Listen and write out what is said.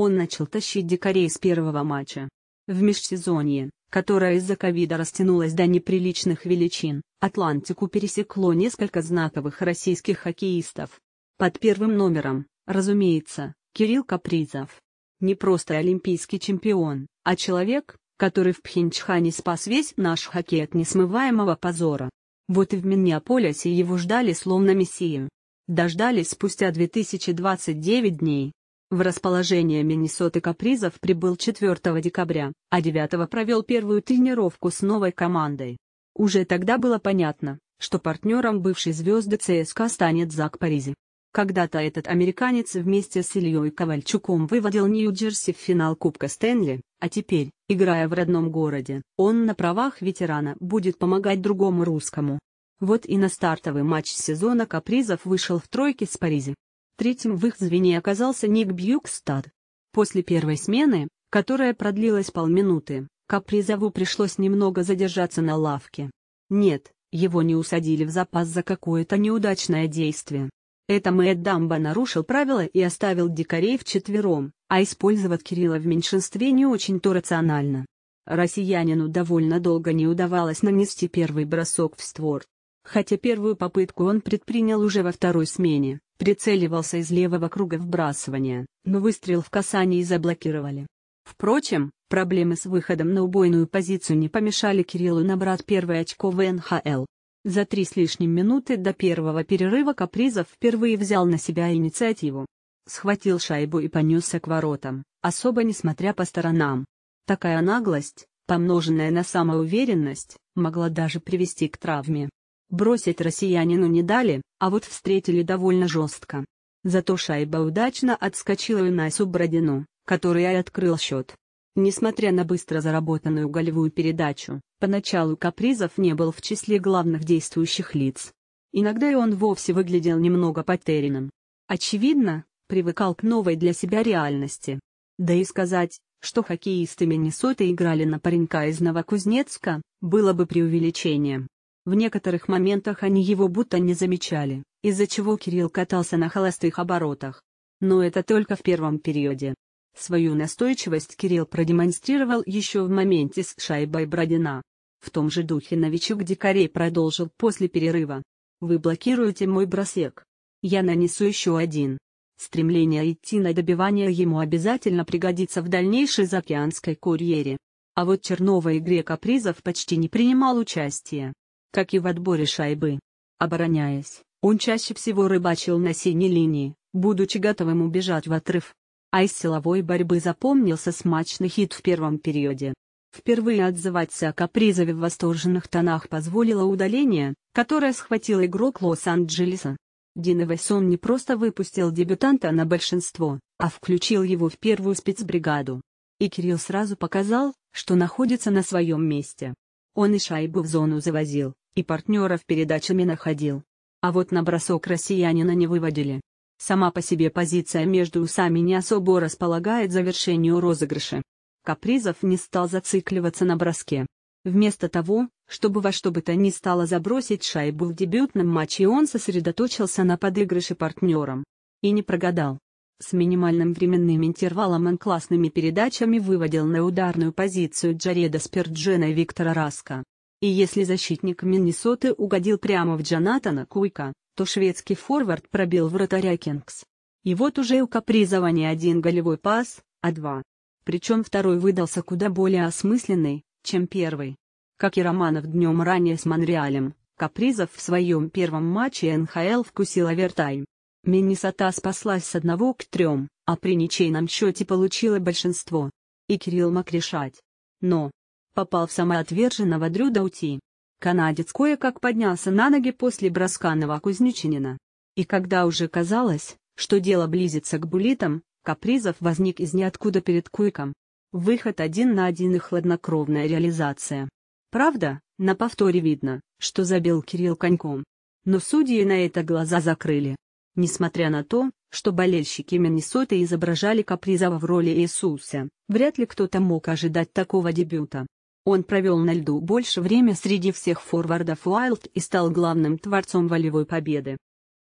Он начал тащить дикарей с первого матча. В межсезонье, которое из-за ковида растянулось до неприличных величин, Атлантику пересекло несколько знаковых российских хоккеистов. Под первым номером, разумеется, Кирилл Капризов. Не просто олимпийский чемпион, а человек, который в Пхенчхане спас весь наш хоккей от несмываемого позора. Вот и в Миннеаполисе его ждали словно мессию. Дождались спустя 2029 дней. В расположение Миннесоты Капризов прибыл 4 декабря, а 9 провел первую тренировку с новой командой. Уже тогда было понятно, что партнером бывшей звезды ЦСКА станет Зак Паризи. Когда-то этот американец вместе с Ильей Ковальчуком выводил Нью-Джерси в финал Кубка Стэнли, а теперь, играя в родном городе, он на правах ветерана будет помогать другому русскому. Вот и на стартовый матч сезона Капризов вышел в тройке с Паризи. Третьим в их звене оказался Ник Бьюкстад. После первой смены, которая продлилась полминуты, Капризову пришлось немного задержаться на лавке. Нет, его не усадили в запас за какое-то неудачное действие. Это Мэтт Дамба нарушил правила и оставил дикарей вчетвером, а использовать Кирилла в меньшинстве не очень-то рационально. Россиянину довольно долго не удавалось нанести первый бросок в створ. Хотя первую попытку он предпринял уже во второй смене. Прицеливался из левого круга вбрасывания, но выстрел в касании заблокировали. Впрочем, проблемы с выходом на убойную позицию не помешали Кириллу набрать первое очко в НХЛ. За три с лишним минуты до первого перерыва Капризов впервые взял на себя инициативу. Схватил шайбу и понесся к воротам, особо не смотря по сторонам. Такая наглость, помноженная на самоуверенность, могла даже привести к травме. Бросить россиянину не дали, а вот встретили довольно жестко. Зато шайба удачно отскочила Юнасу Бородину, который и открыл счет. Несмотря на быстро заработанную голевую передачу, поначалу Капризов не был в числе главных действующих лиц. Иногда и он вовсе выглядел немного потерянным. Очевидно, привыкал к новой для себя реальности. Да и сказать, что хоккеисты Миннесоты играли на паренька из Новокузнецка, было бы преувеличением. В некоторых моментах они его будто не замечали, из-за чего Кирилл катался на холостых оборотах. Но это только в первом периоде. Свою настойчивость Кирилл продемонстрировал еще в моменте с шайбой Бродина. В том же духе новичок Дикарей продолжил после перерыва. «Вы блокируете мой бросек. Я нанесу еще один». Стремление идти на добивание ему обязательно пригодится в дальнейшей заокеанской курьере. А вот Чернова игре капризов почти не принимал участия как и в отборе шайбы. Обороняясь, он чаще всего рыбачил на синей линии, будучи готовым убежать в отрыв. А из силовой борьбы запомнился смачный хит в первом периоде. Впервые отзываться о капризове в восторженных тонах позволило удаление, которое схватил игрок Лос-Анджелеса. Дин Эвайсон не просто выпустил дебютанта на большинство, а включил его в первую спецбригаду. И Кирилл сразу показал, что находится на своем месте. Он и шайбу в зону завозил, и партнеров передачами находил. А вот на бросок россиянина не выводили. Сама по себе позиция между усами не особо располагает завершению розыгрыша. Капризов не стал зацикливаться на броске. Вместо того, чтобы во что бы то ни стало забросить шайбу в дебютном матче он сосредоточился на подыгрыше партнерам. И не прогадал с минимальным временным интервалом и классными передачами выводил на ударную позицию Джареда Сперджена и Виктора Раска. И если защитник Миннесоты угодил прямо в Джонатана Куйка, то шведский форвард пробил вратаря Кингс. И вот уже у Капризова не один голевой пас, а два. Причем второй выдался куда более осмысленный, чем первый. Как и Романов днем ранее с Монреалем, Капризов в своем первом матче НХЛ вкусил овертайм. Миннесота спаслась с одного к трем, а при ничейном счете получила большинство. И Кирилл мог решать. Но попал в самоотверженного Дрю Даути. Канадец кое-как поднялся на ноги после броска Новокузнечинина. И когда уже казалось, что дело близится к булитам, Капризов возник из ниоткуда перед Куйком. Выход один на один и хладнокровная реализация. Правда, на повторе видно, что забил Кирилл коньком. Но судьи на это глаза закрыли. Несмотря на то, что болельщики Миннесоты изображали капризава в роли Иисуса, вряд ли кто-то мог ожидать такого дебюта. Он провел на льду больше время среди всех форвардов Уайлд и стал главным творцом волевой победы.